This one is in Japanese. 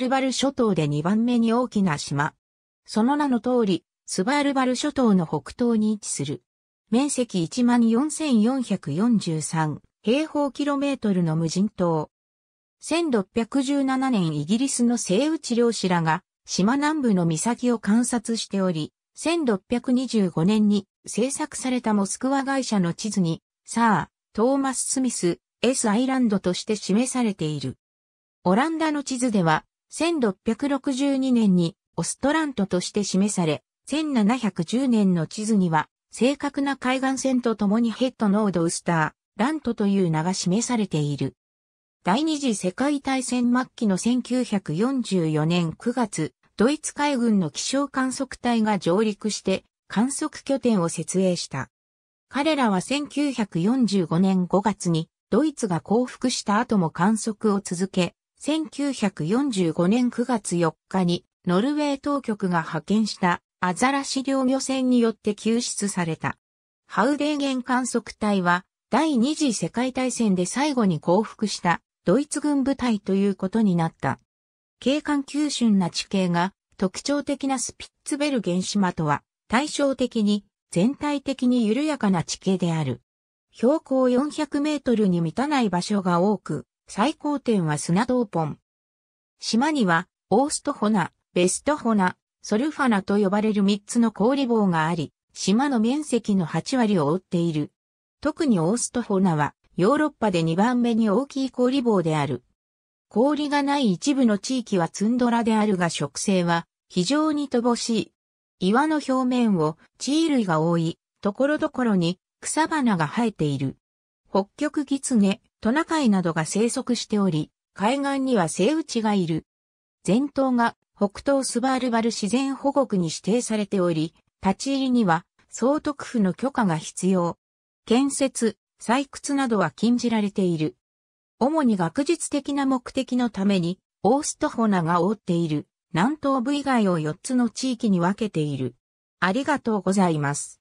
ルバル諸島で2番目に大きな島。その名の通り、スバールバル諸島の北東に位置する。面積14,443平方キロメートルの無人島。1617年イギリスの西内漁師らが島南部の岬を観察しており、1625年に制作されたモスクワ会社の地図に、さあ、トーマス・スミス、S アイランドとして示されている。オランダの地図では、1662年にオストラントとして示され、1710年の地図には、正確な海岸線とともにヘッドノードウスター、ラントという名が示されている。第二次世界大戦末期の1944年9月、ドイツ海軍の気象観測隊が上陸して観測拠点を設営した。彼らは1945年5月にドイツが降伏した後も観測を続け、1945年9月4日にノルウェー当局が派遣したアザラシ漁漁船によって救出された。ハウデーゲン観測隊は第二次世界大戦で最後に降伏したドイツ軍部隊ということになった。景観急峻な地形が特徴的なスピッツベルゲン島とは対照的に全体的に緩やかな地形である。標高400メートルに満たない場所が多く、最高点は砂道本。島には、オーストホナ、ベストホナ、ソルファナと呼ばれる3つの氷棒があり、島の面積の8割を覆っている。特にオーストホナは、ヨーロッパで2番目に大きい氷棒である。氷がない一部の地域はツンドラであるが植生は非常に乏しい。岩の表面を地衣類が覆い、ところどころに草花が生えている。北極ギツネ、トナカイなどが生息しており、海岸にはセイウチがいる。全島が北東スバールバル自然保護区に指定されており、立ち入りには総督府の許可が必要。建設、採掘などは禁じられている。主に学術的な目的のために、オーストホナが覆っている南東部以外を4つの地域に分けている。ありがとうございます。